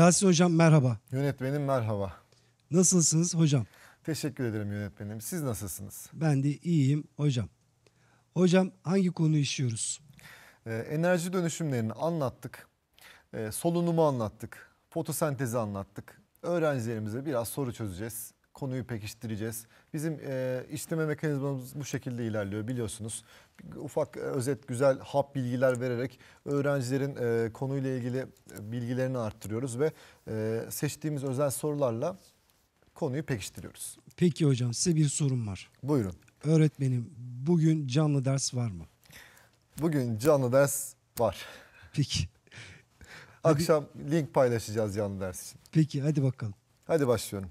Yasin Hocam merhaba. Yönetmenim merhaba. Nasılsınız hocam? Teşekkür ederim yönetmenim. Siz nasılsınız? Ben de iyiyim hocam. Hocam hangi konuyu işliyoruz? Ee, enerji dönüşümlerini anlattık. Ee, solunumu anlattık. Fotosentezi anlattık. Öğrencilerimize biraz soru çözeceğiz konuyu pekiştireceğiz. Bizim e, işleme mekanizmamız bu şekilde ilerliyor biliyorsunuz. Ufak e, özet güzel hap bilgiler vererek öğrencilerin e, konuyla ilgili e, bilgilerini arttırıyoruz ve e, seçtiğimiz özel sorularla konuyu pekiştiriyoruz. Peki hocam size bir sorum var. Buyurun. Öğretmenim bugün canlı ders var mı? Bugün canlı ders var. Peki. Akşam hadi. link paylaşacağız canlı ders için. Peki hadi bakalım. Hadi başlıyorum.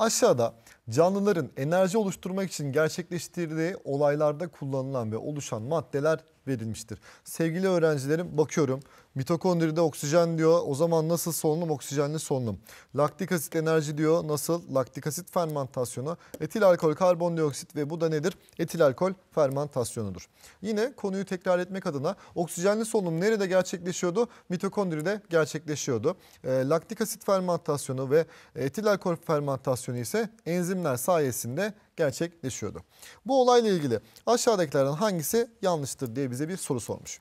Aşağıda canlıların enerji oluşturmak için gerçekleştirdiği olaylarda kullanılan ve oluşan maddeler verilmiştir. Sevgili öğrencilerim bakıyorum mitokondride oksijen diyor o zaman nasıl solunum oksijenli solunum. Laktik asit enerji diyor nasıl laktik asit fermentasyonu etil alkol karbondioksit ve bu da nedir? Etil alkol fermentasyonudur. Yine konuyu tekrar etmek adına oksijenli solunum nerede gerçekleşiyordu? Mitokondride gerçekleşiyordu. Ee, laktik asit fermentasyonu ve etil alkol fermentasyonu ise enzimler sayesinde gerçekleşiyordu. Bu olayla ilgili aşağıdakilerden hangisi yanlıştır diye bize bir soru sormuş.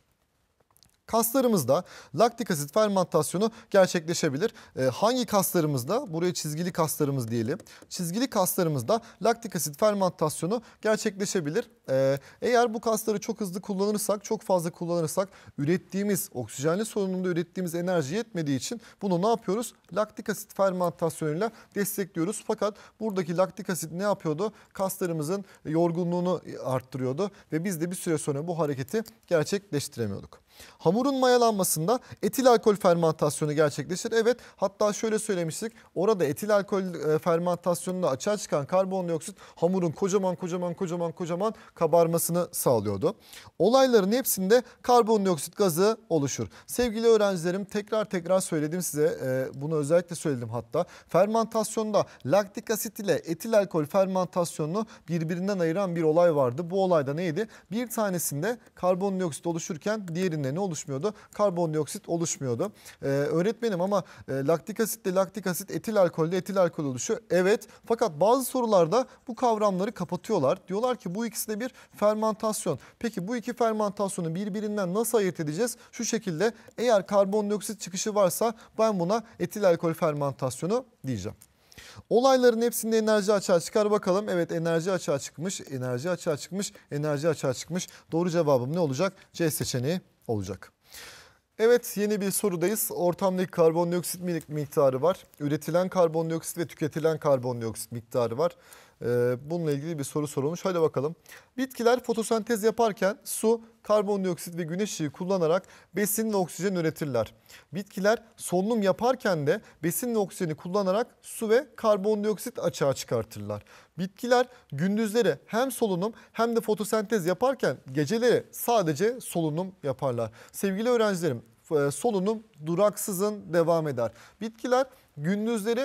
Kaslarımızda laktik asit fermentasyonu gerçekleşebilir. E, hangi kaslarımızda? Buraya çizgili kaslarımız diyelim. Çizgili kaslarımızda laktik asit fermentasyonu gerçekleşebilir. E, eğer bu kasları çok hızlı kullanırsak, çok fazla kullanırsak ürettiğimiz, oksijenli solunumda ürettiğimiz enerji yetmediği için bunu ne yapıyoruz? Laktik asit fermentasyonuyla destekliyoruz. Fakat buradaki laktik asit ne yapıyordu? Kaslarımızın yorgunluğunu arttırıyordu ve biz de bir süre sonra bu hareketi gerçekleştiremiyorduk. Hamurun mayalanmasında etil alkol fermentasyonu gerçekleşir. Evet hatta şöyle söylemiştik. Orada etil alkol e, fermentasyonunda açığa çıkan karbondioksit hamurun kocaman kocaman kocaman kocaman kabarmasını sağlıyordu. Olayların hepsinde karbondioksit gazı oluşur. Sevgili öğrencilerim tekrar tekrar söyledim size. E, bunu özellikle söyledim hatta. Fermentasyonda laktik asit ile etil alkol fermentasyonunu birbirinden ayıran bir olay vardı. Bu olayda neydi? Bir tanesinde karbondioksit oluşurken diğerinde nedenle ne oluşmuyordu? Karbondioksit oluşmuyordu. Ee, öğretmenim ama e, laktik asitle laktik asit etil alkolde etil alkol oluşuyor. Evet fakat bazı sorularda bu kavramları kapatıyorlar. Diyorlar ki bu ikisi de bir fermentasyon. Peki bu iki fermentasyonu birbirinden nasıl ayırt edeceğiz? Şu şekilde eğer karbondioksit çıkışı varsa ben buna etil alkol fermentasyonu diyeceğim. Olayların hepsinde enerji açığa çıkar bakalım. Evet enerji açığa çıkmış, enerji açığa çıkmış, enerji açığa çıkmış. Doğru cevabım ne olacak? C seçeneği olacak. Evet yeni bir sorudayız. Ortamdaki karbondioksit miktarı var. Üretilen karbondioksit ve tüketilen karbondioksit miktarı var. E, bununla ilgili bir soru sorulmuş. Hadi bakalım. Bitkiler fotosentez yaparken su, karbondioksit ve güneş ışığı kullanarak besin ve oksijen üretirler. Bitkiler solunum yaparken de besin ve oksijeni kullanarak su ve karbondioksit açığa çıkartırlar. Bitkiler gündüzleri hem solunum hem de fotosentez yaparken geceleri sadece solunum yaparlar. Sevgili öğrencilerim e, solunum duraksızın devam eder. Bitkiler gündüzleri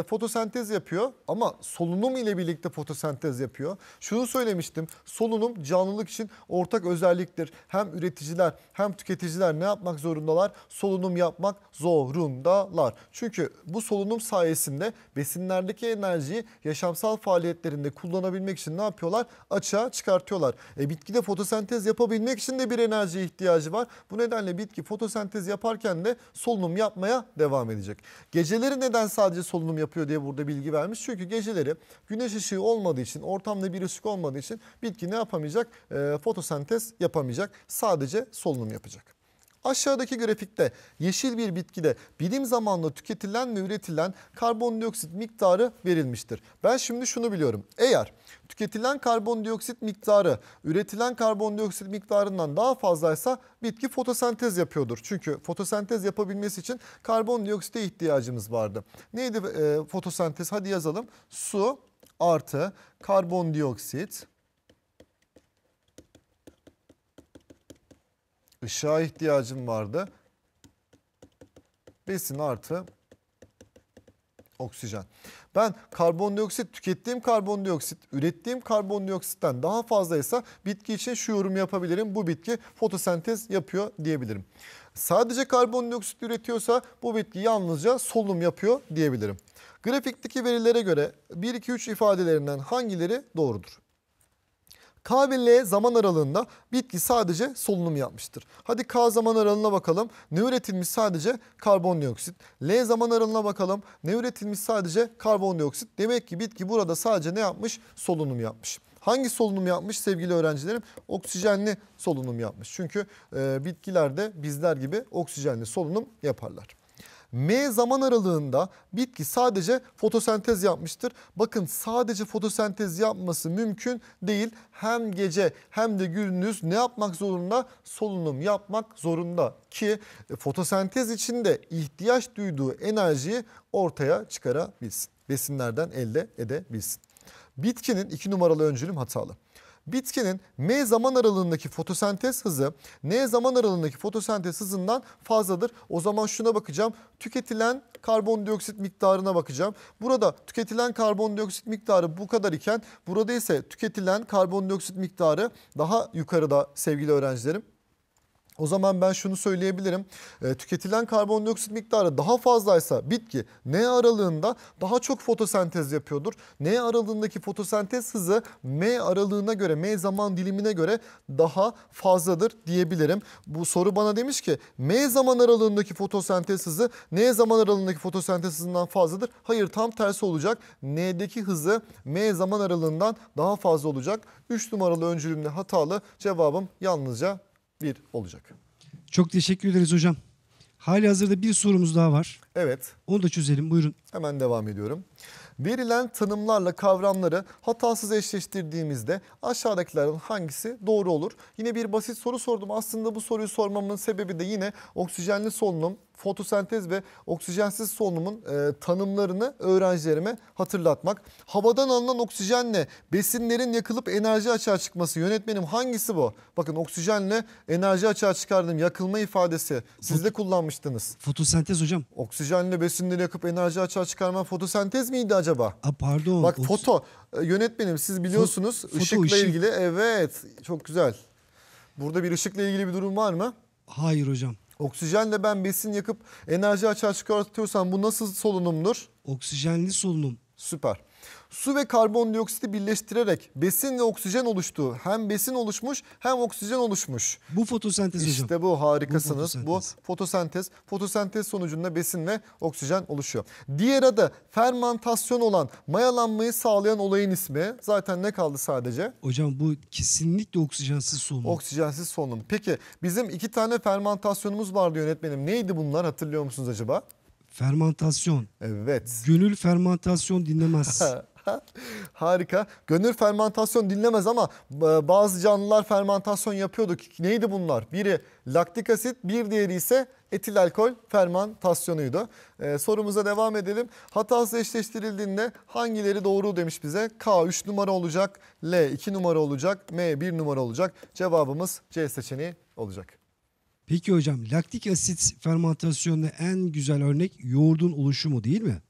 e, fotosentez yapıyor ama solunum ile birlikte fotosentez yapıyor. Şunu söylemiştim. Solunum canlılık için ortak özelliktir. Hem üreticiler hem tüketiciler ne yapmak zorundalar? Solunum yapmak zorundalar. Çünkü bu solunum sayesinde besinlerdeki enerjiyi yaşamsal faaliyetlerinde kullanabilmek için ne yapıyorlar? Açığa çıkartıyorlar. E, de fotosentez yapabilmek için de bir enerjiye ihtiyacı var. Bu nedenle bitki fotosentez yaparken de solunum yapmaya devam edecek. Gecelerin neden sadece solunum yapıyor diye burada bilgi vermiş. Çünkü geceleri güneş ışığı olmadığı için, ortamda bir ışık olmadığı için bitki ne yapamayacak? E, fotosentez yapamayacak. Sadece solunum yapacak. Aşağıdaki grafikte yeşil bir bitkide bilim zamanla tüketilen ve üretilen karbondioksit miktarı verilmiştir. Ben şimdi şunu biliyorum. Eğer tüketilen karbondioksit miktarı üretilen karbondioksit miktarından daha fazlaysa bitki fotosentez yapıyordur. Çünkü fotosentez yapabilmesi için karbondioksite ihtiyacımız vardı. Neydi e, fotosentez? Hadi yazalım. Su artı karbondioksit ışığa ihtiyacım vardı. Besin artı oksijen. Ben karbondioksit tükettiğim karbondioksit ürettiğim karbondioksitten daha fazlaysa bitki için şu yorum yapabilirim. Bu bitki fotosentez yapıyor diyebilirim. Sadece karbondioksit üretiyorsa bu bitki yalnızca solunum yapıyor diyebilirim. Grafikteki verilere göre 1-2-3 ifadelerinden hangileri doğrudur? K ve zaman aralığında bitki sadece solunum yapmıştır. Hadi K zaman aralığına bakalım. Ne üretilmiş sadece karbondioksit. L zaman aralığına bakalım. Ne üretilmiş sadece karbondioksit. Demek ki bitki burada sadece ne yapmış? Solunum yapmış. Hangi solunum yapmış sevgili öğrencilerim? Oksijenli solunum yapmış. Çünkü e, bitkiler de bizler gibi oksijenli solunum yaparlar. M zaman aralığında bitki sadece fotosentez yapmıştır. Bakın sadece fotosentez yapması mümkün değil. Hem gece hem de gündüz ne yapmak zorunda? Solunum yapmak zorunda ki fotosentez için de ihtiyaç duyduğu enerjiyi ortaya çıkarabilsin. Besinlerden elde edebilsin. Bitkinin iki numaralı öncülüm hatalı. Bitkinin M zaman aralığındaki fotosentez hızı N zaman aralığındaki fotosentez hızından fazladır. O zaman şuna bakacağım. Tüketilen karbondioksit miktarına bakacağım. Burada tüketilen karbondioksit miktarı bu kadar iken burada ise tüketilen karbondioksit miktarı daha yukarıda sevgili öğrencilerim. O zaman ben şunu söyleyebilirim. E, tüketilen karbondioksit miktarı daha fazlaysa bitki ne aralığında daha çok fotosentez yapıyordur. N aralığındaki fotosentez hızı M aralığına göre, M zaman dilimine göre daha fazladır diyebilirim. Bu soru bana demiş ki M zaman aralığındaki fotosentez hızı N zaman aralığındaki fotosentez hızından fazladır. Hayır tam tersi olacak. N'deki hızı M zaman aralığından daha fazla olacak. 3 numaralı öncülümle hatalı cevabım yalnızca bir olacak. Çok teşekkür ederiz hocam. Hali hazırda bir sorumuz daha var. Evet. Onu da çözelim buyurun. Hemen devam ediyorum. Verilen tanımlarla kavramları hatasız eşleştirdiğimizde aşağıdakilerin hangisi doğru olur? Yine bir basit soru sordum. Aslında bu soruyu sormamın sebebi de yine oksijenli solunum fotosentez ve oksijensiz solunumun e, tanımlarını öğrencilerime hatırlatmak. Havadan alınan oksijenle besinlerin yakılıp enerji açığa çıkması. Yönetmenim hangisi bu? Bakın oksijenle enerji açığa çıkardım. Yakılma ifadesi. Siz de kullanmıştınız. Fotosentez hocam. Oksijenle besinleri yakıp enerji açığa çıkarma fotosentez miydi acaba? Aa, pardon. Bak foto. E, yönetmenim siz biliyorsunuz Fo ışıkla ışık. ilgili. Evet çok güzel. Burada bir ışıkla ilgili bir durum var mı? Hayır hocam. Oksijenle ben besin yakıp enerji açığa çıkartıyorsam bu nasıl solunumdur? Oksijenli solunum. Süper su ve karbondioksiti birleştirerek besin ve oksijen oluştu. hem besin oluşmuş hem oksijen oluşmuş. Bu fotosentez işte hocam. İşte bu harikasınız. Bu fotosentez. bu fotosentez. Fotosentez sonucunda besin ve oksijen oluşuyor. Diğer adı fermentasyon olan mayalanmayı sağlayan olayın ismi. Zaten ne kaldı sadece? Hocam bu kesinlikle oksijensiz solunum. Oksijensiz solunum. Peki bizim iki tane fermentasyonumuz vardı yönetmenim. Neydi bunlar hatırlıyor musunuz acaba? Fermentasyon. Evet. Gönül fermentasyon dinlemez. Harika. Gönül fermentasyon dinlemez ama e, bazı canlılar fermentasyon yapıyordu. Neydi bunlar? Biri laktik asit, bir diğeri ise etil alkol fermentasyonuydu. Ee, sorumuza devam edelim. Hatası eşleştirildiğinde hangileri doğru demiş bize? K 3 numara olacak, L 2 numara olacak, M 1 numara olacak. Cevabımız C seçeneği olacak. Peki hocam laktik asit fermentasyonuna en güzel örnek yoğurdun oluşumu değil mi?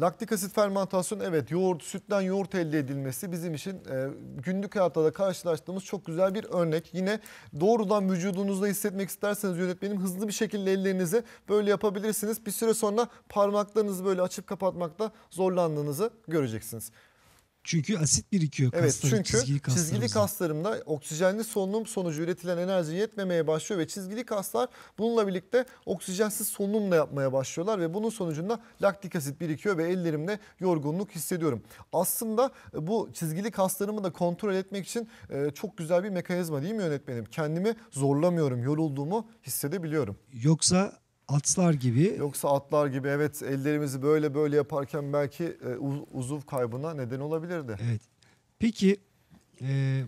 Laktik asit fermentasyon evet yoğurt, sütten yoğurt elde edilmesi bizim için e, günlük hayatta da karşılaştığımız çok güzel bir örnek. Yine doğrudan vücudunuzda hissetmek isterseniz yönetmenim hızlı bir şekilde ellerinizi böyle yapabilirsiniz. Bir süre sonra parmaklarınızı böyle açıp kapatmakta zorlandığınızı göreceksiniz. Çünkü asit birikiyor evet, kasların, çünkü çizgili, çizgili kaslarımda oksijenli solunum sonucu üretilen enerji yetmemeye başlıyor ve çizgili kaslar bununla birlikte oksijensiz solunumla yapmaya başlıyorlar ve bunun sonucunda laktik asit birikiyor ve ellerimde yorgunluk hissediyorum. Aslında e, bu çizgili kaslarımı da kontrol etmek için e, çok güzel bir mekanizma değil mi yönetmenim? Kendimi zorlamıyorum, yorulduğumu hissedebiliyorum. Yoksa atlar gibi. Yoksa atlar gibi evet ellerimizi böyle böyle yaparken belki e, uzuv kaybına neden olabilirdi. Evet. Peki e,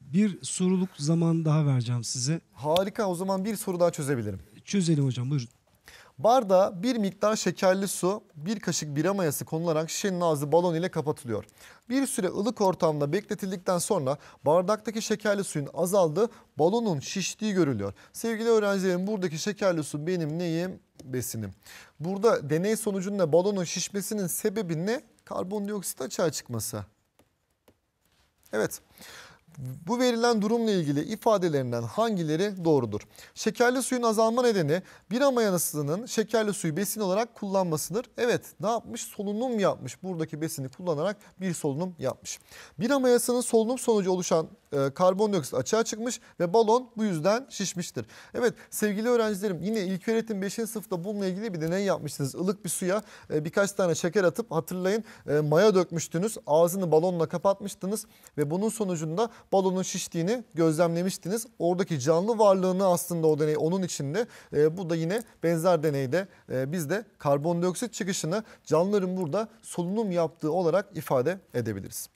bir soruluk zaman daha vereceğim size. Harika o zaman bir soru daha çözebilirim. Çözelim hocam buyurun. Bardağa bir miktar şekerli su, bir kaşık bira mayası konularak şişenin ağzı balon ile kapatılıyor. Bir süre ılık ortamda bekletildikten sonra bardaktaki şekerli suyun azaldığı balonun şiştiği görülüyor. Sevgili öğrencilerim buradaki şekerli su benim neyim? Besinim. Burada deney sonucunda balonun şişmesinin sebebi ne? Karbondioksit açığa çıkması. Evet. Bu verilen durumla ilgili ifadelerinden hangileri doğrudur? Şekerli suyun azalma nedeni bir amayanasının şekerli suyu besin olarak kullanmasıdır. Evet ne yapmış? Solunum yapmış. Buradaki besini kullanarak bir solunum yapmış. Bir amayasının solunum sonucu oluşan e, karbondioksit açığa çıkmış ve balon bu yüzden şişmiştir. Evet sevgili öğrencilerim yine ilk ilköğretim 5. sınıfta bununla ilgili bir deney yapmıştınız. Ilık bir suya e, birkaç tane şeker atıp hatırlayın e, maya dökmüştünüz. Ağzını balonla kapatmıştınız ve bunun sonucunda balonun şiştiğini gözlemlemiştiniz. Oradaki canlı varlığını aslında o deney onun içinde. E, bu da yine benzer deneyde e, biz de karbondioksit çıkışını canlıların burada solunum yaptığı olarak ifade edebiliriz.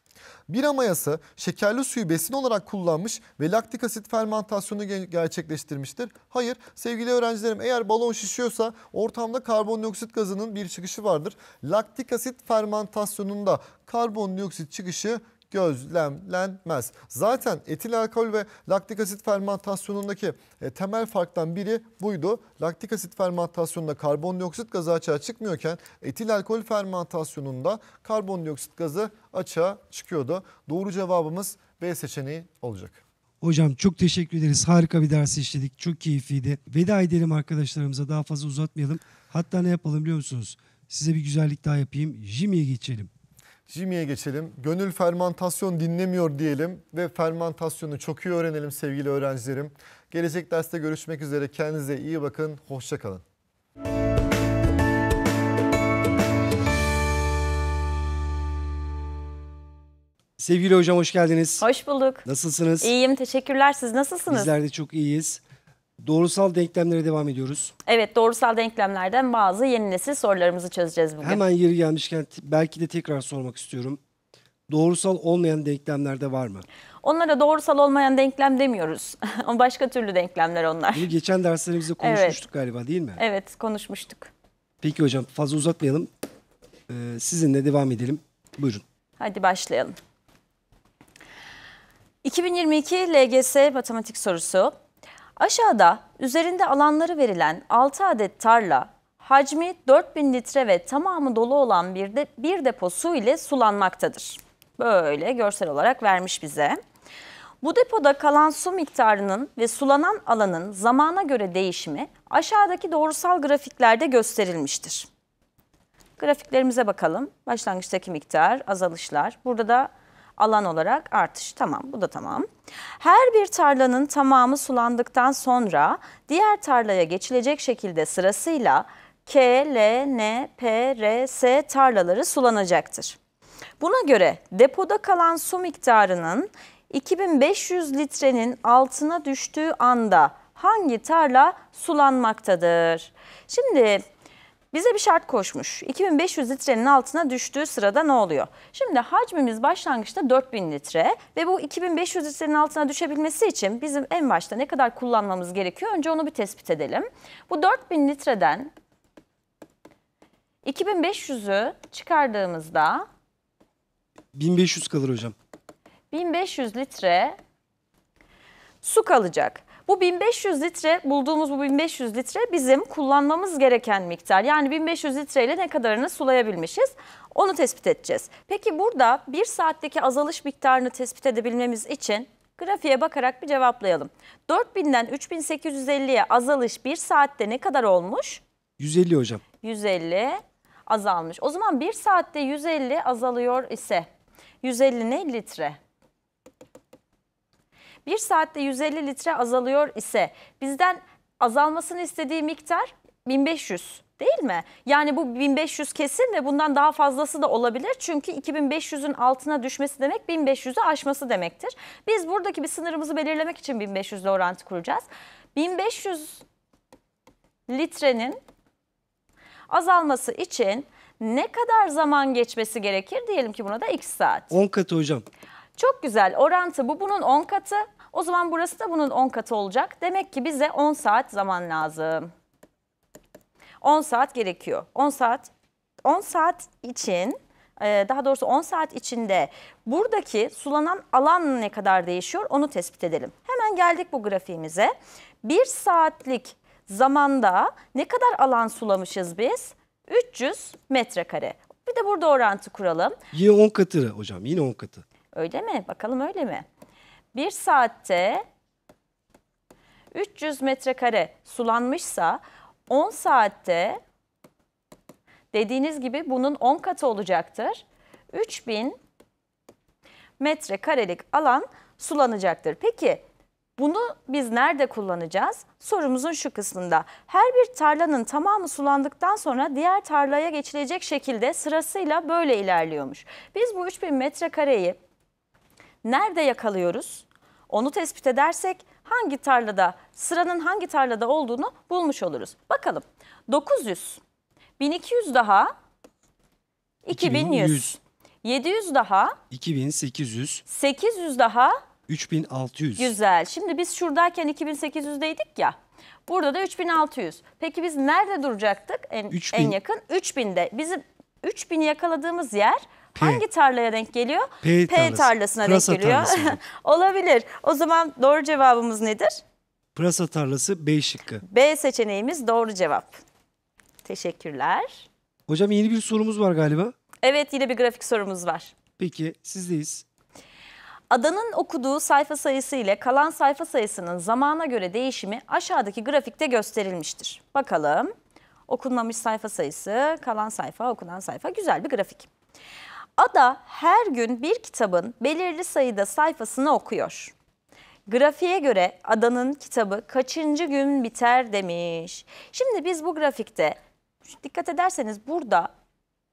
Bir mayası şekerli suyu besin olarak kullanmış ve laktik asit fermentasyonu gerçekleştirmiştir. Hayır sevgili öğrencilerim eğer balon şişiyorsa ortamda karbondioksit gazının bir çıkışı vardır. Laktik asit fermentasyonunda karbondioksit çıkışı gözlemlenmez. Zaten etil alkol ve laktik asit fermentasyonundaki e, temel farktan biri buydu. Laktik asit fermentasyonunda karbondioksit gazı açığa çıkmıyorken etil alkol fermentasyonunda karbondioksit gazı açığa çıkıyordu. Doğru cevabımız B seçeneği olacak. Hocam çok teşekkür ederiz. Harika bir ders işledik. Çok keyifliydi. Veda edelim arkadaşlarımıza. Daha fazla uzatmayalım. Hatta ne yapalım biliyor musunuz? Size bir güzellik daha yapayım. Jimi'ye geçelim. Jimmy'ye geçelim. Gönül fermantasyon dinlemiyor diyelim ve fermantasyonu çok iyi öğrenelim sevgili öğrencilerim. Gelecek derste görüşmek üzere. Kendinize iyi bakın. Hoşça kalın. Sevgili hocam hoş geldiniz. Hoş bulduk. Nasılsınız? İyiyim teşekkürler. Siz nasılsınız? Bizler de çok iyiyiz. Doğrusal denklemlere devam ediyoruz. Evet doğrusal denklemlerden bazı yeni nesil sorularımızı çözeceğiz bugün. Hemen yeri gelmişken belki de tekrar sormak istiyorum. Doğrusal olmayan denklemlerde var mı? Onlara doğrusal olmayan denklem demiyoruz. Başka türlü denklemler onlar. Bunu geçen derslerimizde konuşmuştuk evet. galiba değil mi? Evet konuşmuştuk. Peki hocam fazla uzatmayalım. Ee, sizinle devam edelim. Buyurun. Hadi başlayalım. 2022 LGS matematik sorusu. Aşağıda üzerinde alanları verilen 6 adet tarla, hacmi 4000 litre ve tamamı dolu olan bir, de, bir depo su ile sulanmaktadır. Böyle görsel olarak vermiş bize. Bu depoda kalan su miktarının ve sulanan alanın zamana göre değişimi aşağıdaki doğrusal grafiklerde gösterilmiştir. Grafiklerimize bakalım. Başlangıçtaki miktar, azalışlar. Burada da alan olarak artış. Tamam bu da tamam. Her bir tarlanın tamamı sulandıktan sonra diğer tarlaya geçilecek şekilde sırasıyla K, L, N, P, R, S tarlaları sulanacaktır. Buna göre depoda kalan su miktarının 2500 litrenin altına düştüğü anda hangi tarla sulanmaktadır? Şimdi bize bir şart koşmuş. 2500 litrenin altına düştüğü sırada ne oluyor? Şimdi hacmimiz başlangıçta 4000 litre ve bu 2500 litrenin altına düşebilmesi için bizim en başta ne kadar kullanmamız gerekiyor? Önce onu bir tespit edelim. Bu 4000 litreden 2500'ü çıkardığımızda 1500 kalır hocam. 1500 litre su kalacak. Bu 1500 litre bulduğumuz bu 1500 litre bizim kullanmamız gereken miktar. Yani 1500 litre ile ne kadarını sulayabilmişiz onu tespit edeceğiz. Peki burada 1 saatteki azalış miktarını tespit edebilmemiz için grafiğe bakarak bir cevaplayalım. 4000'den 3850'ye azalış 1 saatte ne kadar olmuş? 150 hocam. 150 azalmış. O zaman 1 saatte 150 azalıyor ise 150 ne litre? Bir saatte 150 litre azalıyor ise bizden azalmasını istediği miktar 1500 değil mi? Yani bu 1500 kesin ve bundan daha fazlası da olabilir. Çünkü 2500'ün altına düşmesi demek 1500'ü aşması demektir. Biz buradaki bir sınırımızı belirlemek için 1500 orantı kuracağız. 1500 litrenin azalması için ne kadar zaman geçmesi gerekir? Diyelim ki buna da 2 saat. 10 katı hocam. Çok güzel orantı bu bunun 10 katı. O zaman burası da bunun 10 katı olacak. Demek ki bize 10 saat zaman lazım. 10 saat gerekiyor. 10 saat 10 saat için e, daha doğrusu 10 saat içinde buradaki sulanan alan ne kadar değişiyor onu tespit edelim. Hemen geldik bu grafiğimize. 1 saatlik zamanda ne kadar alan sulamışız biz? 300 metrekare. Bir de burada orantı kuralım. Yine 10 katı hocam yine 10 katı. Öyle mi? Bakalım öyle mi? Bir saatte 300 metrekare sulanmışsa 10 saatte dediğiniz gibi bunun 10 katı olacaktır. 3000 metrekarelik alan sulanacaktır. Peki bunu biz nerede kullanacağız? Sorumuzun şu kısmında. Her bir tarlanın tamamı sulandıktan sonra diğer tarlaya geçilecek şekilde sırasıyla böyle ilerliyormuş. Biz bu 3000 metrekareyi nerede yakalıyoruz? Onu tespit edersek hangi tarlada, sıranın hangi tarlada olduğunu bulmuş oluruz. Bakalım 900, 1200 daha 2100, 2100. 700 daha 2800, 800 daha 3600. Güzel. Şimdi biz şuradayken 2800'deydik ya. Burada da 3600. Peki biz nerede duracaktık en, 3000. en yakın? 3000'de. Bizim 3000'i yakaladığımız yer P. Hangi tarlaya denk geliyor? P, P tarlası. tarlasına Pırasa denk geliyor. Olabilir. O zaman doğru cevabımız nedir? Pırasa tarlası B şıkkı. B seçeneğimiz doğru cevap. Teşekkürler. Hocam yeni bir sorumuz var galiba. Evet yine bir grafik sorumuz var. Peki sizdeyiz. Adanın okuduğu sayfa sayısı ile kalan sayfa sayısının zamana göre değişimi aşağıdaki grafikte gösterilmiştir. Bakalım okunmamış sayfa sayısı, kalan sayfa, okunan sayfa güzel bir grafik. Ada her gün bir kitabın belirli sayıda sayfasını okuyor. Grafiğe göre adanın kitabı kaçıncı gün biter demiş. Şimdi biz bu grafikte dikkat ederseniz burada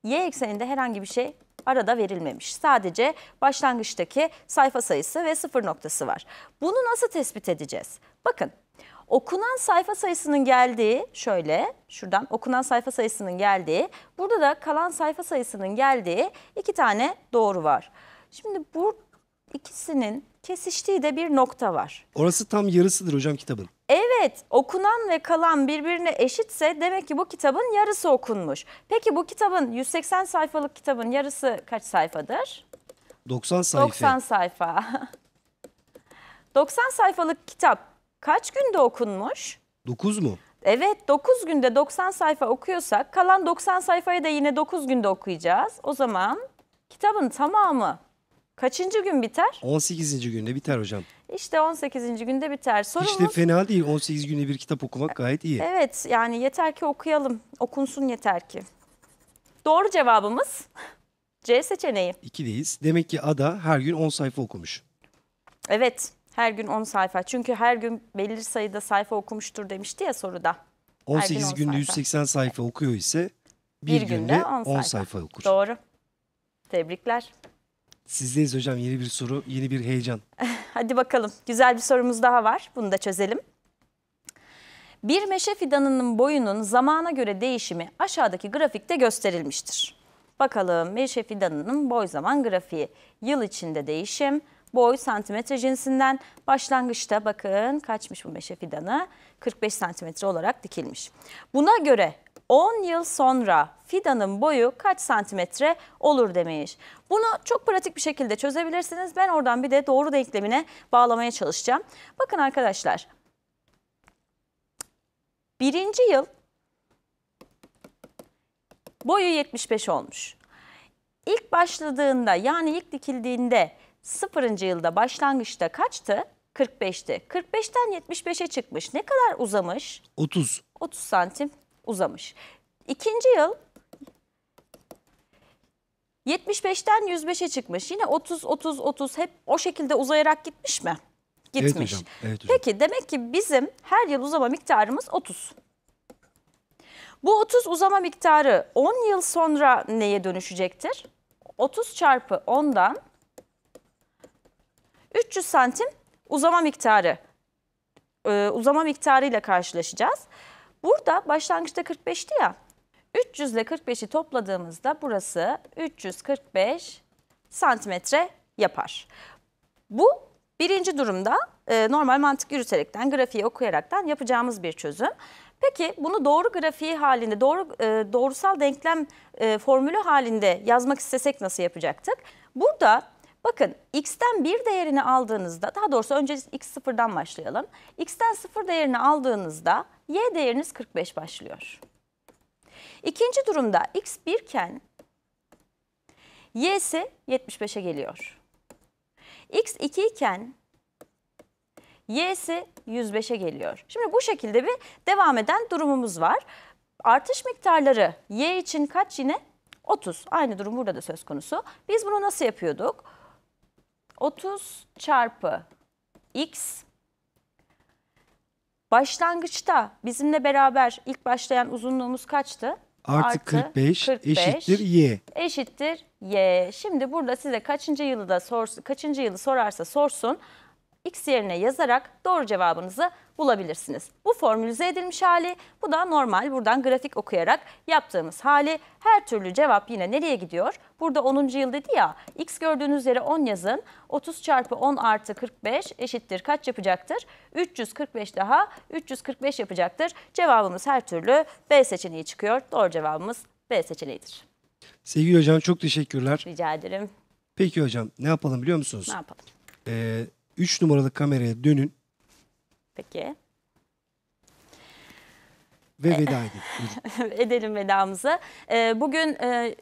y ekseninde herhangi bir şey arada verilmemiş. Sadece başlangıçtaki sayfa sayısı ve sıfır noktası var. Bunu nasıl tespit edeceğiz? Bakın Okunan sayfa sayısının geldiği şöyle şuradan okunan sayfa sayısının geldiği burada da kalan sayfa sayısının geldiği iki tane doğru var. Şimdi bu ikisinin kesiştiği de bir nokta var. Orası tam yarısıdır hocam kitabın. Evet okunan ve kalan birbirine eşitse demek ki bu kitabın yarısı okunmuş. Peki bu kitabın 180 sayfalık kitabın yarısı kaç sayfadır? 90 sayfa. 90 sayfa. 90 sayfalık kitap kaç günde okunmuş? 9 mu? Evet 9 günde 90 sayfa okuyorsak kalan 90 sayfayı da yine 9 günde okuyacağız. O zaman kitabın tamamı kaçıncı gün biter? 18. günde biter hocam. İşte 18. günde biter. Sorumuz... Hiç de fena değil 18 günde bir kitap okumak gayet iyi. Evet yani yeter ki okuyalım. Okunsun yeter ki. Doğru cevabımız C seçeneği. İkideyiz. Demek ki Ada her gün 10 sayfa okumuş. Evet. Her gün 10 sayfa. Çünkü her gün belli sayıda sayfa okumuştur demişti ya soruda. 18 gün 10 günde sayfa. 180 sayfa okuyor ise bir, bir günde, günde 10 sayfa. 10 sayfa okur. Doğru. Tebrikler. Sizdeyiz hocam yeni bir soru, yeni bir heyecan. Hadi bakalım. Güzel bir sorumuz daha var. Bunu da çözelim. Bir meşe fidanının boyunun zamana göre değişimi aşağıdaki grafikte gösterilmiştir. Bakalım meşe fidanının boy zaman grafiği. Yıl içinde değişim, boy santimetre cinsinden başlangıçta bakın kaçmış bu meşe fidanı 45 santimetre olarak dikilmiş. Buna göre 10 yıl sonra fidanın boyu kaç santimetre olur demiş. Bunu çok pratik bir şekilde çözebilirsiniz. Ben oradan bir de doğru denklemine bağlamaya çalışacağım. Bakın arkadaşlar. Birinci yıl boyu 75 olmuş. İlk başladığında yani ilk dikildiğinde 0. yılda başlangıçta kaçtı? 45'ti. 45'ten 75'e çıkmış. Ne kadar uzamış? 30. 30 santim uzamış. İkinci yıl 75'ten 105'e çıkmış. Yine 30, 30, 30 hep o şekilde uzayarak gitmiş mi? Gitmiş. Evet hocam, evet hocam. Peki demek ki bizim her yıl uzama miktarımız 30. Bu 30 uzama miktarı 10 yıl sonra neye dönüşecektir? 30 çarpı 10'dan 300 santim uzama miktarı e, uzama miktarı ile karşılaşacağız. Burada başlangıçta 45'ti ya. 300 ile 45'i topladığımızda burası 345 santimetre yapar. Bu birinci durumda e, normal mantık yürüterekten, grafiği okuyaraktan yapacağımız bir çözüm. Peki bunu doğru grafiği halinde, doğru e, doğrusal denklem e, formülü halinde yazmak istesek nasıl yapacaktık? Burada Bakın x'ten bir değerini aldığınızda daha doğrusu önce x sıfırdan başlayalım. x'ten sıfır değerini aldığınızda y değeriniz 45 başlıyor. İkinci durumda x birken iken y'si 75'e geliyor. x 2 iken y'si 105'e geliyor. Şimdi bu şekilde bir devam eden durumumuz var. Artış miktarları y için kaç yine? 30. Aynı durum burada da söz konusu. Biz bunu nasıl yapıyorduk? 30 çarpı x başlangıçta bizimle beraber ilk başlayan uzunluğumuz kaçtı? Artı, artı 45, 45 eşittir y. Eşittir y. Şimdi burada size kaçıncı yılı da sor, kaçıncı yılı sorarsa sorsun x yerine yazarak doğru cevabınızı bulabilirsiniz. Bu formülize edilmiş hali, bu da normal buradan grafik okuyarak yaptığımız hali. Her türlü cevap yine nereye gidiyor? Burada 10. yıl dedi ya, x gördüğünüz yere 10 yazın. 30 çarpı 10 artı 45 eşittir kaç yapacaktır? 345 daha 345 yapacaktır. Cevabımız her türlü B seçeneği çıkıyor. Doğru cevabımız B seçeneğidir. Sevgili hocam çok teşekkürler. Rica ederim. Peki hocam ne yapalım biliyor musunuz? Ne yapalım? Ee, numaralı kameraya dönün. Peki. Ve veda edelim. edelim vedamızı. Ee, bugün e,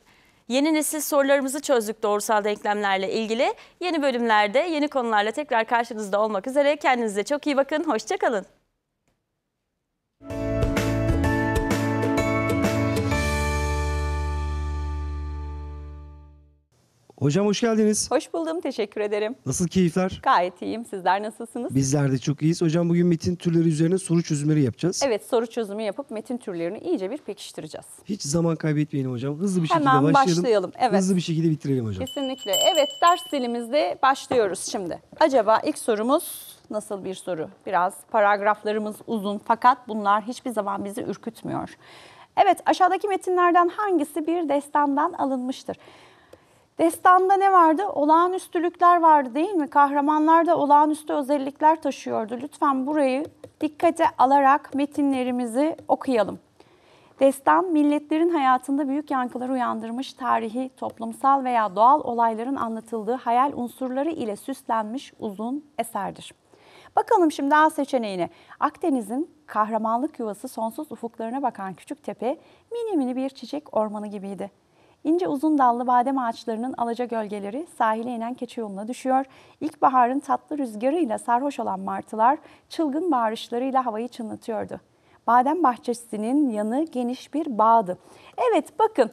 yeni nesil sorularımızı çözdük doğrusal denklemlerle ilgili. Yeni bölümlerde yeni konularla tekrar karşınızda olmak üzere. Kendinize çok iyi bakın. Hoşçakalın. Hocam hoş geldiniz. Hoş buldum, teşekkür ederim. Nasıl keyifler? Gayet iyiyim. Sizler nasılsınız? Bizler de çok iyiyiz. Hocam bugün metin türleri üzerine soru çözümleri yapacağız. Evet, soru çözümü yapıp metin türlerini iyice bir pekiştireceğiz. Hiç zaman kaybetmeyelim hocam. Hızlı bir şekilde Hemen başlayalım. Hemen başlayalım. Evet. Hızlı bir şekilde bitirelim hocam. Kesinlikle. Evet, ders dilimizde başlıyoruz şimdi. Acaba ilk sorumuz nasıl bir soru? Biraz paragraflarımız uzun fakat bunlar hiçbir zaman bizi ürkütmüyor. Evet, aşağıdaki metinlerden hangisi bir destandan alınmıştır? Destanda ne vardı? Olağanüstülükler vardı değil mi? Kahramanlar da olağanüstü özellikler taşıyordu. Lütfen burayı dikkate alarak metinlerimizi okuyalım. Destan, milletlerin hayatında büyük yankılar uyandırmış tarihi, toplumsal veya doğal olayların anlatıldığı hayal unsurları ile süslenmiş uzun eserdir. Bakalım şimdi A seçeneğine. Akdeniz'in kahramanlık yuvası sonsuz ufuklarına bakan küçük tepe mini mini bir çiçek ormanı gibiydi. İnce uzun dallı badem ağaçlarının alaca gölgeleri sahile inen keçi yoluna düşüyor. İlkbaharın tatlı rüzgarıyla sarhoş olan martılar çılgın bağırışlarıyla havayı çınlatıyordu. Badem bahçesinin yanı geniş bir bağdı. Evet bakın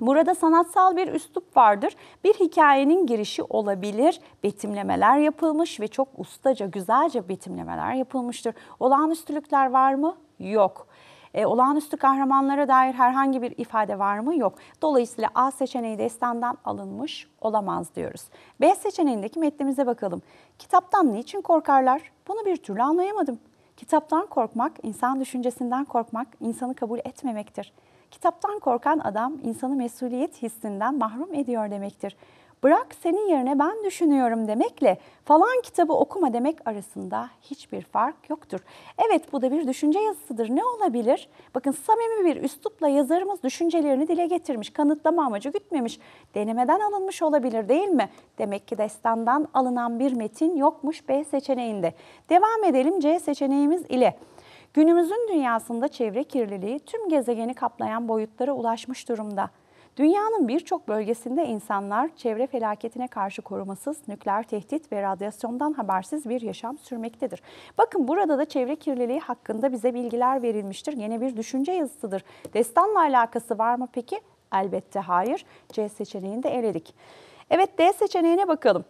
Burada sanatsal bir üslup vardır. Bir hikayenin girişi olabilir. Betimlemeler yapılmış ve çok ustaca, güzelce betimlemeler yapılmıştır. Olağanüstülükler var mı? Yok. E, olağanüstü kahramanlara dair herhangi bir ifade var mı? Yok. Dolayısıyla A seçeneği destandan alınmış olamaz diyoruz. B seçeneğindeki metnimize bakalım. Kitaptan niçin korkarlar? Bunu bir türlü anlayamadım. Kitaptan korkmak, insan düşüncesinden korkmak, insanı kabul etmemektir. Kitaptan korkan adam insanı mesuliyet hissinden mahrum ediyor demektir bırak senin yerine ben düşünüyorum demekle falan kitabı okuma demek arasında hiçbir fark yoktur. Evet bu da bir düşünce yazısıdır. Ne olabilir? Bakın samimi bir üslupla yazarımız düşüncelerini dile getirmiş, kanıtlama amacı gütmemiş, denemeden alınmış olabilir değil mi? Demek ki destandan alınan bir metin yokmuş B seçeneğinde. Devam edelim C seçeneğimiz ile. Günümüzün dünyasında çevre kirliliği tüm gezegeni kaplayan boyutlara ulaşmış durumda. Dünyanın birçok bölgesinde insanlar çevre felaketine karşı korumasız, nükleer tehdit ve radyasyondan habersiz bir yaşam sürmektedir. Bakın burada da çevre kirliliği hakkında bize bilgiler verilmiştir. Yine bir düşünce yazısıdır. Destanla alakası var mı peki? Elbette hayır. C seçeneğini de eledik. Evet D seçeneğine bakalım.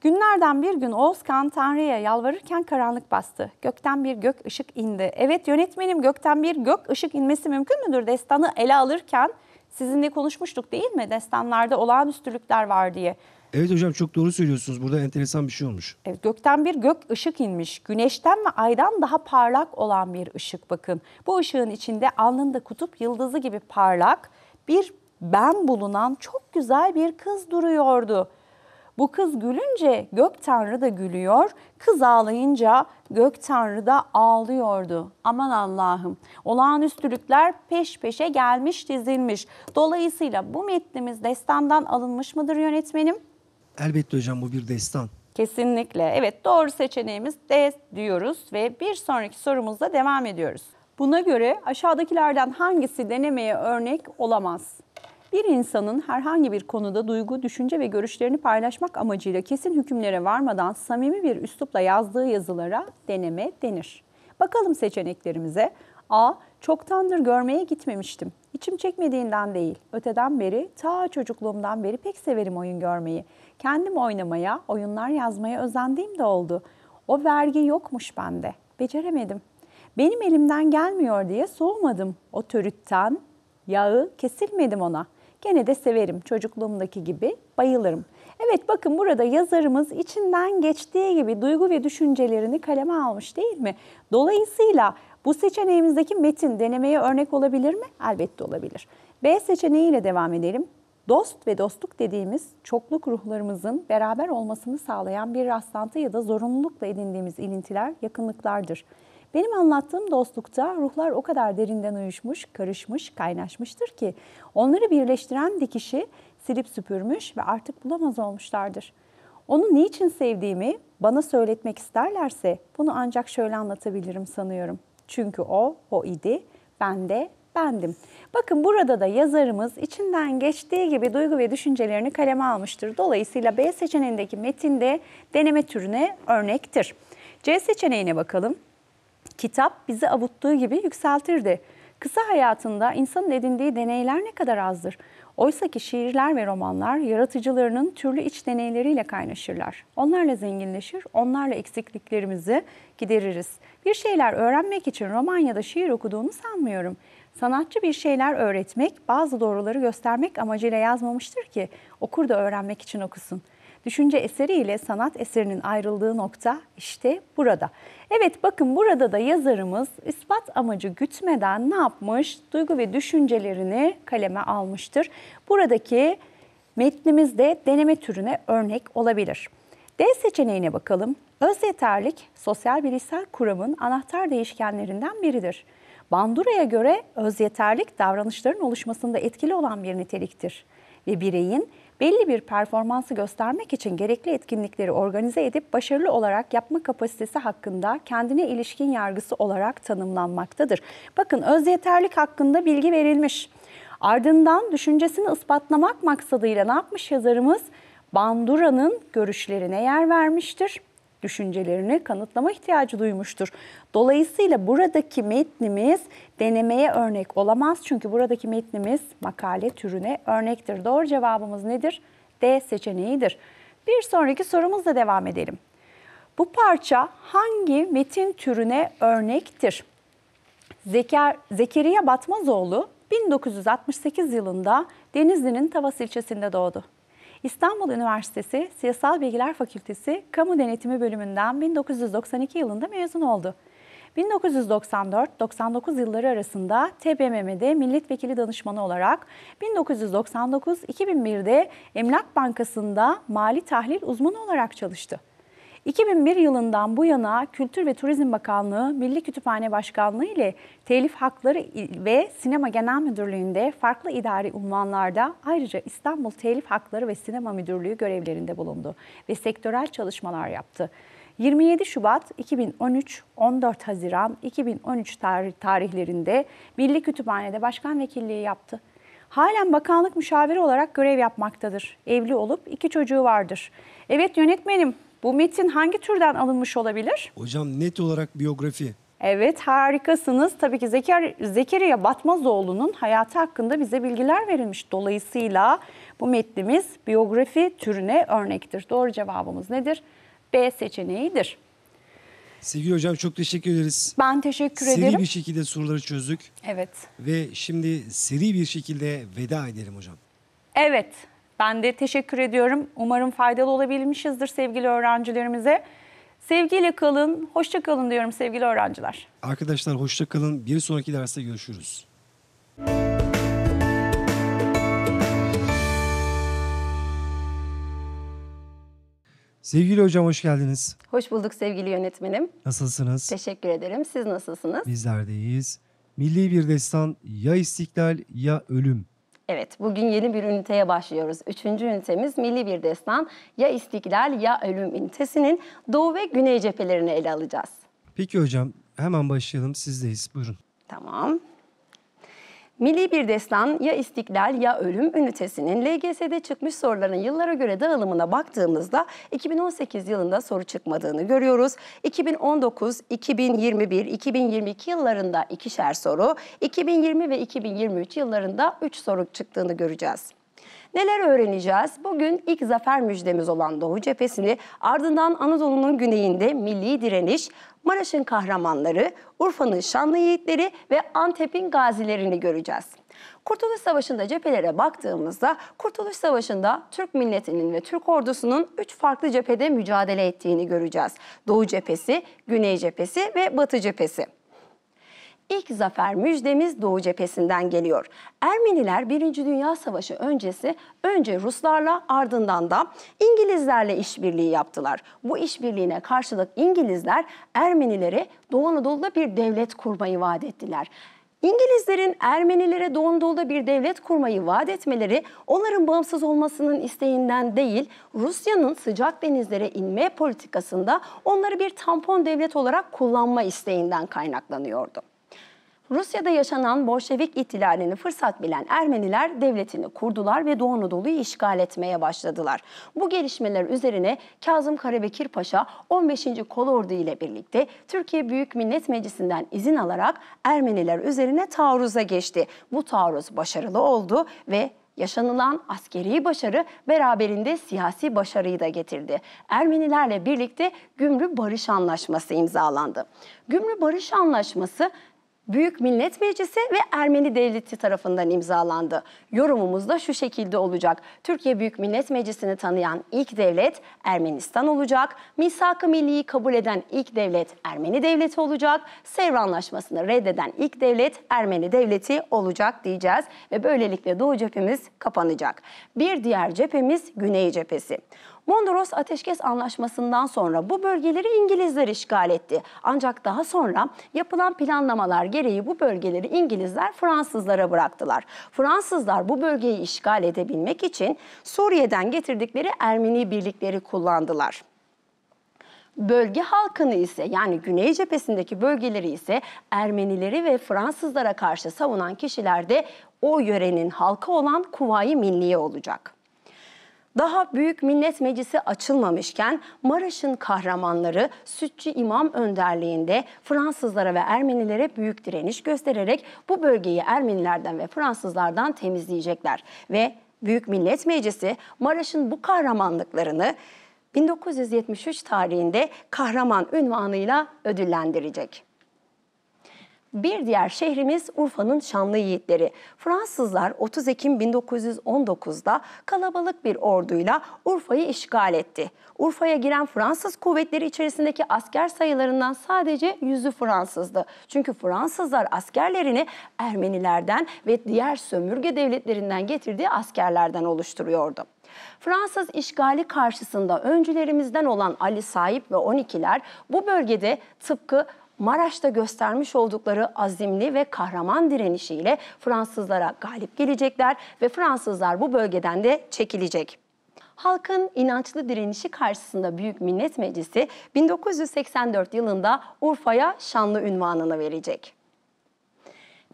Günlerden bir gün Oğuzkan Tanrı'ya yalvarırken karanlık bastı. Gökten bir gök ışık indi. Evet yönetmenim gökten bir gök ışık inmesi mümkün müdür? Destanı ele alırken Sizinle konuşmuştuk değil mi? Destanlarda olağanüstülükler var diye. Evet hocam çok doğru söylüyorsunuz. Burada enteresan bir şey olmuş. Evet, gökten bir gök ışık inmiş. Güneşten ve aydan daha parlak olan bir ışık bakın. Bu ışığın içinde alnında kutup yıldızı gibi parlak bir ben bulunan çok güzel bir kız duruyordu. Bu kız gülünce gök tanrı da gülüyor, kız ağlayınca gök tanrı da ağlıyordu. Aman Allah'ım olağanüstülükler peş peşe gelmiş dizilmiş. Dolayısıyla bu metnimiz destandan alınmış mıdır yönetmenim? Elbette hocam bu bir destan. Kesinlikle. Evet doğru seçeneğimiz D diyoruz ve bir sonraki sorumuzla devam ediyoruz. Buna göre aşağıdakilerden hangisi denemeye örnek olamaz? bir insanın herhangi bir konuda duygu, düşünce ve görüşlerini paylaşmak amacıyla kesin hükümlere varmadan samimi bir üslupla yazdığı yazılara deneme denir. Bakalım seçeneklerimize. A. Çoktandır görmeye gitmemiştim. İçim çekmediğinden değil, öteden beri, ta çocukluğumdan beri pek severim oyun görmeyi. Kendim oynamaya, oyunlar yazmaya özendiğim de oldu. O vergi yokmuş bende. Beceremedim. Benim elimden gelmiyor diye soğumadım. O törütten, yağı kesilmedim ona. Gene de severim çocukluğumdaki gibi bayılırım. Evet bakın burada yazarımız içinden geçtiği gibi duygu ve düşüncelerini kaleme almış değil mi? Dolayısıyla bu seçeneğimizdeki metin denemeye örnek olabilir mi? Elbette olabilir. B seçeneğiyle devam edelim. Dost ve dostluk dediğimiz çokluk ruhlarımızın beraber olmasını sağlayan bir rastlantı ya da zorunlulukla edindiğimiz ilintiler, yakınlıklardır. Benim anlattığım dostlukta ruhlar o kadar derinden uyuşmuş, karışmış, kaynaşmıştır ki onları birleştiren dikişi silip süpürmüş ve artık bulamaz olmuşlardır. Onu niçin sevdiğimi bana söyletmek isterlerse bunu ancak şöyle anlatabilirim sanıyorum. Çünkü o, o idi, ben de bendim. Bakın burada da yazarımız içinden geçtiği gibi duygu ve düşüncelerini kaleme almıştır. Dolayısıyla B seçeneğindeki metinde deneme türüne örnektir. C seçeneğine bakalım. Kitap bizi avuttuğu gibi yükseltirdi. Kısa hayatında insanın edindiği deneyler ne kadar azdır. Oysa ki şiirler ve romanlar yaratıcılarının türlü iç deneyleriyle kaynaşırlar. Onlarla zenginleşir, onlarla eksikliklerimizi gideririz. Bir şeyler öğrenmek için roman ya da şiir okuduğunu sanmıyorum. Sanatçı bir şeyler öğretmek, bazı doğruları göstermek amacıyla yazmamıştır ki okur da öğrenmek için okusun.'' Düşünce eseri ile sanat eserinin ayrıldığı nokta işte burada. Evet bakın burada da yazarımız ispat amacı gütmeden ne yapmış? Duygu ve düşüncelerini kaleme almıştır. Buradaki metnimiz de deneme türüne örnek olabilir. D seçeneğine bakalım. Öz yeterlik sosyal bilişsel kuramın anahtar değişkenlerinden biridir. Bandura'ya göre öz yeterlik davranışların oluşmasında etkili olan bir niteliktir ve bireyin belli bir performansı göstermek için gerekli etkinlikleri organize edip başarılı olarak yapma kapasitesi hakkında kendine ilişkin yargısı olarak tanımlanmaktadır. Bakın öz yeterlik hakkında bilgi verilmiş. Ardından düşüncesini ispatlamak maksadıyla ne yapmış yazarımız? Bandura'nın görüşlerine yer vermiştir düşüncelerini kanıtlama ihtiyacı duymuştur. Dolayısıyla buradaki metnimiz denemeye örnek olamaz. Çünkü buradaki metnimiz makale türüne örnektir. Doğru cevabımız nedir? D seçeneğidir. Bir sonraki sorumuzla devam edelim. Bu parça hangi metin türüne örnektir? Zeker, Zekeriya Batmazoğlu 1968 yılında Denizli'nin Tavas ilçesinde doğdu. İstanbul Üniversitesi Siyasal Bilgiler Fakültesi Kamu Denetimi bölümünden 1992 yılında mezun oldu. 1994-99 yılları arasında TBMM'de milletvekili danışmanı olarak 1999-2001'de Emlak Bankası'nda mali tahlil uzmanı olarak çalıştı. 2001 yılından bu yana Kültür ve Turizm Bakanlığı Milli Kütüphane Başkanlığı ile Telif Hakları ve Sinema Genel Müdürlüğü'nde farklı idari unvanlarda ayrıca İstanbul Telif Hakları ve Sinema Müdürlüğü görevlerinde bulundu ve sektörel çalışmalar yaptı. 27 Şubat 2013, 14 Haziran 2013 tarihlerinde Milli Kütüphane'de başkan vekilliği yaptı. Halen bakanlık müşaviri olarak görev yapmaktadır. Evli olup iki çocuğu vardır. Evet yönetmenim bu metin hangi türden alınmış olabilir? Hocam net olarak biyografi. Evet harikasınız. Tabii ki Zeker, Zekeriya Batmazoğlu'nun hayatı hakkında bize bilgiler verilmiş. Dolayısıyla bu metnimiz biyografi türüne örnektir. Doğru cevabımız nedir? B seçeneğidir. Sevgili hocam çok teşekkür ederiz. Ben teşekkür seri ederim. Seri bir şekilde soruları çözdük. Evet. Ve şimdi seri bir şekilde veda edelim hocam. Evet. Ben de teşekkür ediyorum. Umarım faydalı olabilmişizdir sevgili öğrencilerimize. Sevgiyle kalın, hoşça kalın diyorum sevgili öğrenciler. Arkadaşlar hoşça kalın. Bir sonraki derste görüşürüz. Sevgili hocam hoş geldiniz. Hoş bulduk sevgili yönetmenim. Nasılsınız? Teşekkür ederim. Siz nasılsınız? Bizler de iyiyiz. Milli bir destan ya istiklal ya ölüm Evet, bugün yeni bir üniteye başlıyoruz. Üçüncü ünitemiz Milli Bir Destan, Ya İstiklal Ya Ölüm ünitesinin Doğu ve Güney cephelerini ele alacağız. Peki hocam, hemen başlayalım. Sizdeyiz, buyurun. Tamam. Milli Bir Destan Ya İstiklal Ya Ölüm ünitesinin LGS'de çıkmış soruların yıllara göre dağılımına baktığımızda 2018 yılında soru çıkmadığını görüyoruz. 2019, 2021, 2022 yıllarında ikişer soru, 2020 ve 2023 yıllarında 3 soru çıktığını göreceğiz. Neler öğreneceğiz? Bugün ilk zafer müjdemiz olan Doğu cephesini ardından Anadolu'nun güneyinde milli direniş, Maraş'ın kahramanları, Urfa'nın şanlı yiğitleri ve Antep'in gazilerini göreceğiz. Kurtuluş Savaşı'nda cephelere baktığımızda Kurtuluş Savaşı'nda Türk milletinin ve Türk ordusunun 3 farklı cephede mücadele ettiğini göreceğiz. Doğu cephesi, Güney cephesi ve Batı cephesi. İlk zafer müjdemiz Doğu cephesinden geliyor. Ermeniler 1. Dünya Savaşı öncesi önce Ruslarla ardından da İngilizlerle işbirliği yaptılar. Bu işbirliğine karşılık İngilizler Ermenilere Doğu Anadolu'da bir devlet kurmayı vaat ettiler. İngilizlerin Ermenilere Doğu Anadolu'da bir devlet kurmayı vaat etmeleri onların bağımsız olmasının isteğinden değil, Rusya'nın sıcak denizlere inme politikasında onları bir tampon devlet olarak kullanma isteğinden kaynaklanıyordu. Rusya'da yaşanan Bolşevik ihtilalini fırsat bilen Ermeniler devletini kurdular ve Doğu Anadolu'yu işgal etmeye başladılar. Bu gelişmeler üzerine Kazım Karabekir Paşa 15. Kolordu ile birlikte Türkiye Büyük Millet Meclisi'nden izin alarak Ermeniler üzerine taarruza geçti. Bu taarruz başarılı oldu ve yaşanılan askeri başarı beraberinde siyasi başarıyı da getirdi. Ermenilerle birlikte Gümrü Barış Anlaşması imzalandı. Gümrü Barış Anlaşması Büyük Millet Meclisi ve Ermeni Devleti tarafından imzalandı. Yorumumuz da şu şekilde olacak. Türkiye Büyük Millet Meclisi'ni tanıyan ilk devlet Ermenistan olacak. Misak-ı Milli'yi kabul eden ilk devlet Ermeni Devleti olacak. Sevr Anlaşması'nı reddeden ilk devlet Ermeni Devleti olacak diyeceğiz. Ve böylelikle Doğu cephemiz kapanacak. Bir diğer cephemiz Güney cephesi. Mondros Ateşkes Anlaşması'ndan sonra bu bölgeleri İngilizler işgal etti. Ancak daha sonra yapılan planlamalar gereği bu bölgeleri İngilizler Fransızlara bıraktılar. Fransızlar bu bölgeyi işgal edebilmek için Suriye'den getirdikleri Ermeni birlikleri kullandılar bölge halkını ise yani Güney cephesindeki bölgeleri ise Ermenileri ve Fransızlara karşı savunan kişiler de o yörenin halkı olan Kuvayi Milliye olacak. Daha Büyük Millet Meclisi açılmamışken Maraş'ın kahramanları Sütçü İmam önderliğinde Fransızlara ve Ermenilere büyük direniş göstererek bu bölgeyi Ermenilerden ve Fransızlardan temizleyecekler ve Büyük Millet Meclisi Maraş'ın bu kahramanlıklarını 1973 tarihinde kahraman ünvanıyla ödüllendirecek. Bir diğer şehrimiz Urfa'nın şanlı yiğitleri. Fransızlar 30 Ekim 1919'da kalabalık bir orduyla Urfa'yı işgal etti. Urfa'ya giren Fransız kuvvetleri içerisindeki asker sayılarından sadece yüzü Fransızdı. Çünkü Fransızlar askerlerini Ermenilerden ve diğer sömürge devletlerinden getirdiği askerlerden oluşturuyordu. Fransız işgali karşısında öncülerimizden olan Ali Sahip ve 12'ler bu bölgede tıpkı Maraş'ta göstermiş oldukları azimli ve kahraman direnişiyle Fransızlara galip gelecekler ve Fransızlar bu bölgeden de çekilecek. Halkın inançlı direnişi karşısında Büyük Millet Meclisi 1984 yılında Urfa'ya şanlı ünvanını verecek.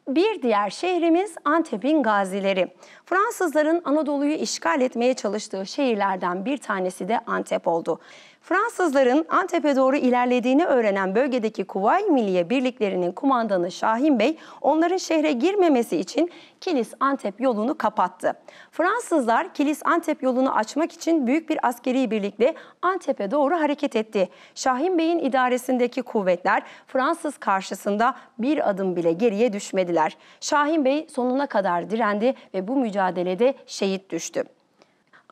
Bir diğer şehrimiz Antep'in gazileri. Fransızların Anadolu'yu işgal etmeye çalıştığı şehirlerden bir tanesi de Antep oldu. Fransızların Antep'e doğru ilerlediğini öğrenen bölgedeki Kuvayi Milliye birliklerinin kumandanı Şahin Bey onların şehre girmemesi için Kilis-Antep yolunu kapattı. Fransızlar Kilis-Antep yolunu açmak için büyük bir askeri birlikle Antep'e doğru hareket etti. Şahin Bey'in idaresindeki kuvvetler Fransız karşısında bir adım bile geriye düşmediler. Şahin Bey sonuna kadar direndi ve bu mücadelede şehit düştü.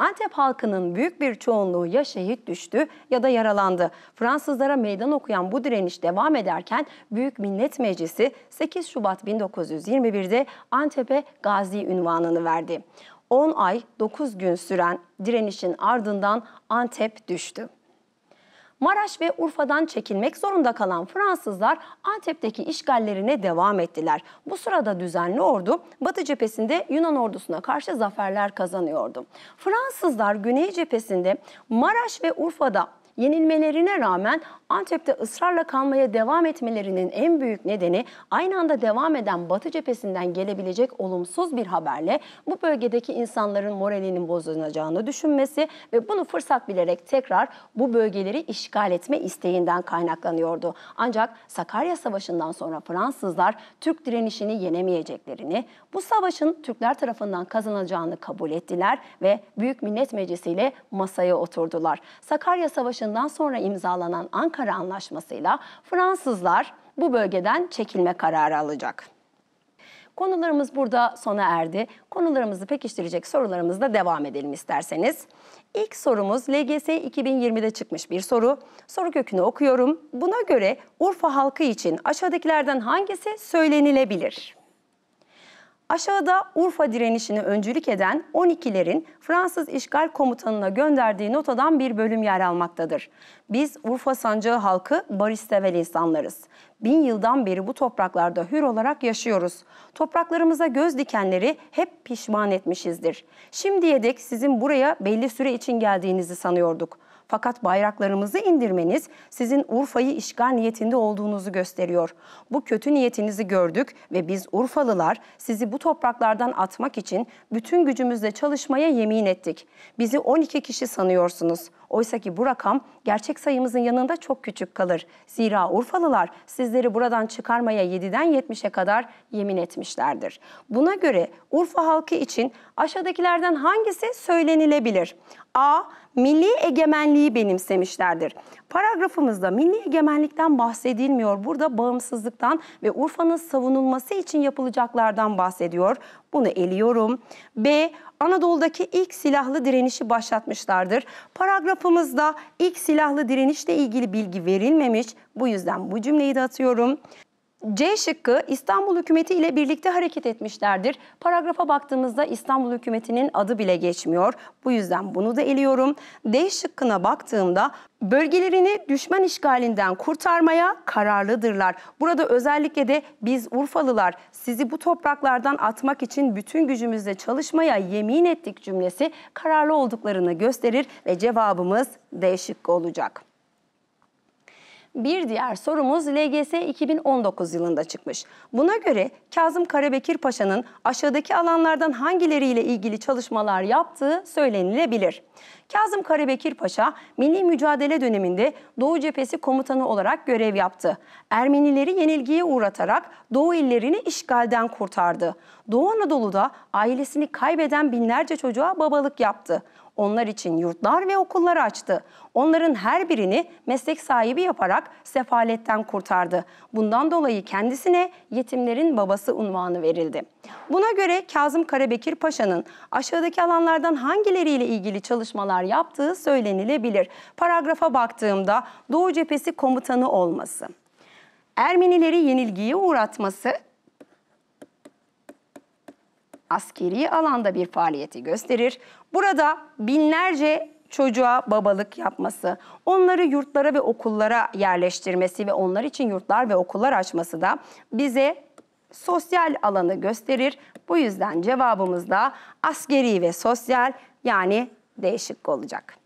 Antep halkının büyük bir çoğunluğu ya şehit düştü ya da yaralandı. Fransızlara meydan okuyan bu direniş devam ederken Büyük Millet Meclisi 8 Şubat 1921'de Antep'e gazi ünvanını verdi. 10 ay 9 gün süren direnişin ardından Antep düştü. Maraş ve Urfa'dan çekilmek zorunda kalan Fransızlar Antep'teki işgallerine devam ettiler. Bu sırada düzenli ordu Batı cephesinde Yunan ordusuna karşı zaferler kazanıyordu. Fransızlar Güney cephesinde Maraş ve Urfa'da yenilmelerine rağmen Antep'te ısrarla kalmaya devam etmelerinin en büyük nedeni aynı anda devam eden Batı cephesinden gelebilecek olumsuz bir haberle bu bölgedeki insanların moralinin bozulacağını düşünmesi ve bunu fırsat bilerek tekrar bu bölgeleri işgal etme isteğinden kaynaklanıyordu. Ancak Sakarya Savaşı'ndan sonra Fransızlar Türk direnişini yenemeyeceklerini, bu savaşın Türkler tarafından kazanılacağını kabul ettiler ve Büyük Millet Meclisi ile masaya oturdular. Sakarya Savaşı'nın Savaşı'ndan sonra imzalanan Ankara Anlaşması'yla Fransızlar bu bölgeden çekilme kararı alacak. Konularımız burada sona erdi. Konularımızı pekiştirecek sorularımızla devam edelim isterseniz. İlk sorumuz LGS 2020'de çıkmış bir soru. Soru kökünü okuyorum. Buna göre Urfa halkı için aşağıdakilerden hangisi söylenilebilir? Aşağıda Urfa direnişini öncülük eden 12'lerin Fransız işgal komutanına gönderdiği notadan bir bölüm yer almaktadır. Biz Urfa sancağı halkı barışsever insanlarız. Bin yıldan beri bu topraklarda hür olarak yaşıyoruz. Topraklarımıza göz dikenleri hep pişman etmişizdir. Şimdiye dek sizin buraya belli süre için geldiğinizi sanıyorduk. Fakat bayraklarımızı indirmeniz sizin Urfa'yı işgal niyetinde olduğunuzu gösteriyor. Bu kötü niyetinizi gördük ve biz Urfalılar sizi bu topraklardan atmak için bütün gücümüzle çalışmaya yemin ettik. Bizi 12 kişi sanıyorsunuz. Oysa ki bu rakam gerçek sayımızın yanında çok küçük kalır. Zira Urfalılar sizleri buradan çıkarmaya 7'den 70'e kadar yemin etmişlerdir. Buna göre Urfa halkı için aşağıdakilerden hangisi söylenilebilir? A. Milli egemenliği benimsemişlerdir. Paragrafımızda milli egemenlikten bahsedilmiyor. Burada bağımsızlıktan ve Urfa'nın savunulması için yapılacaklardan bahsediyor. Bunu eliyorum. B. Anadolu'daki ilk silahlı direnişi başlatmışlardır. Paragrafımızda ilk silahlı direnişle ilgili bilgi verilmemiş. Bu yüzden bu cümleyi de atıyorum. C şıkkı İstanbul hükümeti ile birlikte hareket etmişlerdir. Paragrafa baktığımızda İstanbul hükümetinin adı bile geçmiyor. Bu yüzden bunu da eliyorum. D şıkkına baktığımda bölgelerini düşman işgalinden kurtarmaya kararlıdırlar. Burada özellikle de biz Urfalılar sizi bu topraklardan atmak için bütün gücümüzle çalışmaya yemin ettik cümlesi kararlı olduklarını gösterir ve cevabımız D şıkkı olacak. Bir diğer sorumuz LGS 2019 yılında çıkmış. Buna göre Kazım Karabekir Paşa'nın aşağıdaki alanlardan hangileriyle ilgili çalışmalar yaptığı söylenilebilir. Kazım Karabekir Paşa milli mücadele döneminde Doğu Cephesi komutanı olarak görev yaptı. Ermenileri yenilgiye uğratarak Doğu illerini işgalden kurtardı. Doğu Anadolu'da ailesini kaybeden binlerce çocuğa babalık yaptı. Onlar için yurtlar ve okullar açtı. Onların her birini meslek sahibi yaparak sefaletten kurtardı. Bundan dolayı kendisine yetimlerin babası unvanı verildi. Buna göre Kazım Karabekir Paşa'nın aşağıdaki alanlardan hangileriyle ilgili çalışmalar yaptığı söylenilebilir. Paragrafa baktığımda Doğu Cephesi komutanı olması, Ermenileri yenilgiye uğratması, askeri alanda bir faaliyeti gösterir. Burada binlerce çocuğa babalık yapması, onları yurtlara ve okullara yerleştirmesi ve onlar için yurtlar ve okullar açması da bize sosyal alanı gösterir. Bu yüzden cevabımız da askeri ve sosyal yani değişik olacak.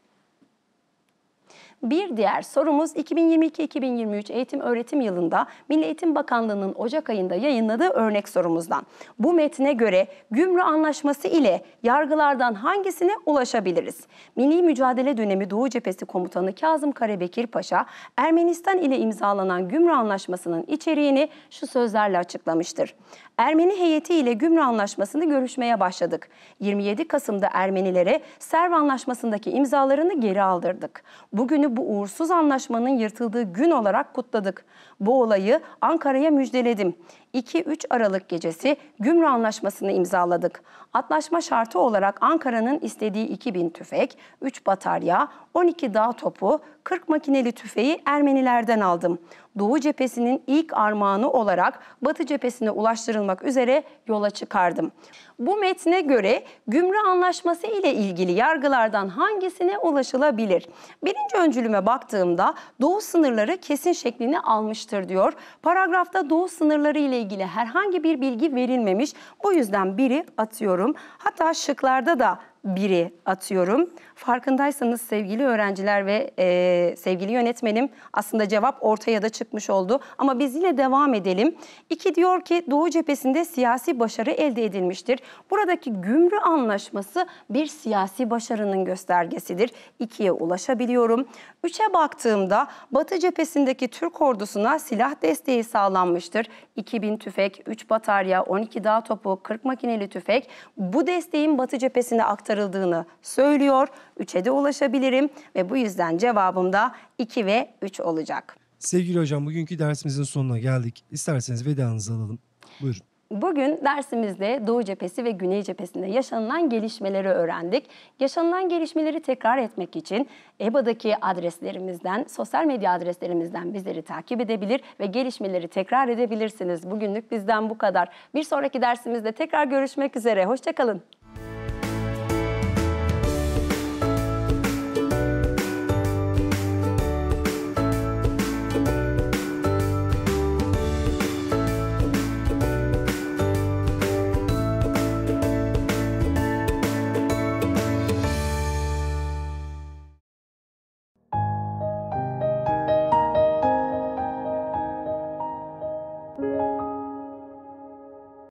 Bir diğer sorumuz 2022-2023 eğitim öğretim yılında Milli Eğitim Bakanlığı'nın Ocak ayında yayınladığı örnek sorumuzdan. Bu metne göre gümrü anlaşması ile yargılardan hangisine ulaşabiliriz? Milli Mücadele Dönemi Doğu Cephesi Komutanı Kazım Karabekir Paşa, Ermenistan ile imzalanan gümrü anlaşmasının içeriğini şu sözlerle açıklamıştır. Ermeni heyeti ile gümrü anlaşmasını görüşmeye başladık. 27 Kasım'da Ermenilere Serv Anlaşması'ndaki imzalarını geri aldırdık. Bugünü bu uğursuz anlaşmanın yırtıldığı gün olarak kutladık. Bu olayı Ankara'ya müjdeledim. 2-3 Aralık gecesi Gümrü Anlaşması'nı imzaladık. Antlaşma şartı olarak Ankara'nın istediği 2000 tüfek, 3 batarya, 12 dağ topu, 40 makineli tüfeği Ermenilerden aldım. Doğu cephesinin ilk armağanı olarak Batı cephesine ulaştırılmak üzere yola çıkardım. Bu metne göre Gümrü Anlaşması ile ilgili yargılardan hangisine ulaşılabilir? Birinci öncülüme baktığımda Doğu sınırları kesin şeklini almış almıştır diyor. Paragrafta doğu sınırları ile ilgili herhangi bir bilgi verilmemiş. Bu yüzden biri atıyorum. Hatta şıklarda da biri atıyorum. Farkındaysanız sevgili öğrenciler ve e, sevgili yönetmenim aslında cevap ortaya da çıkmış oldu. Ama biz yine devam edelim. İki diyor ki Doğu cephesinde siyasi başarı elde edilmiştir. Buradaki gümrü anlaşması bir siyasi başarının göstergesidir. İkiye ulaşabiliyorum. Üçe baktığımda Batı cephesindeki Türk ordusuna silah desteği sağlanmıştır. 2000 tüfek, 3 batarya, 12 dağ topu, 40 makineli tüfek bu desteğin Batı cephesine aktarılmıştır çıkarıldığını söylüyor. 3'e de ulaşabilirim ve bu yüzden cevabım da 2 ve 3 olacak. Sevgili hocam bugünkü dersimizin sonuna geldik. İsterseniz vedanızı alalım. Buyurun. Bugün dersimizde Doğu cephesi ve Güney cephesinde yaşanılan gelişmeleri öğrendik. Yaşanılan gelişmeleri tekrar etmek için EBA'daki adreslerimizden, sosyal medya adreslerimizden bizleri takip edebilir ve gelişmeleri tekrar edebilirsiniz. Bugünlük bizden bu kadar. Bir sonraki dersimizde tekrar görüşmek üzere. Hoşçakalın.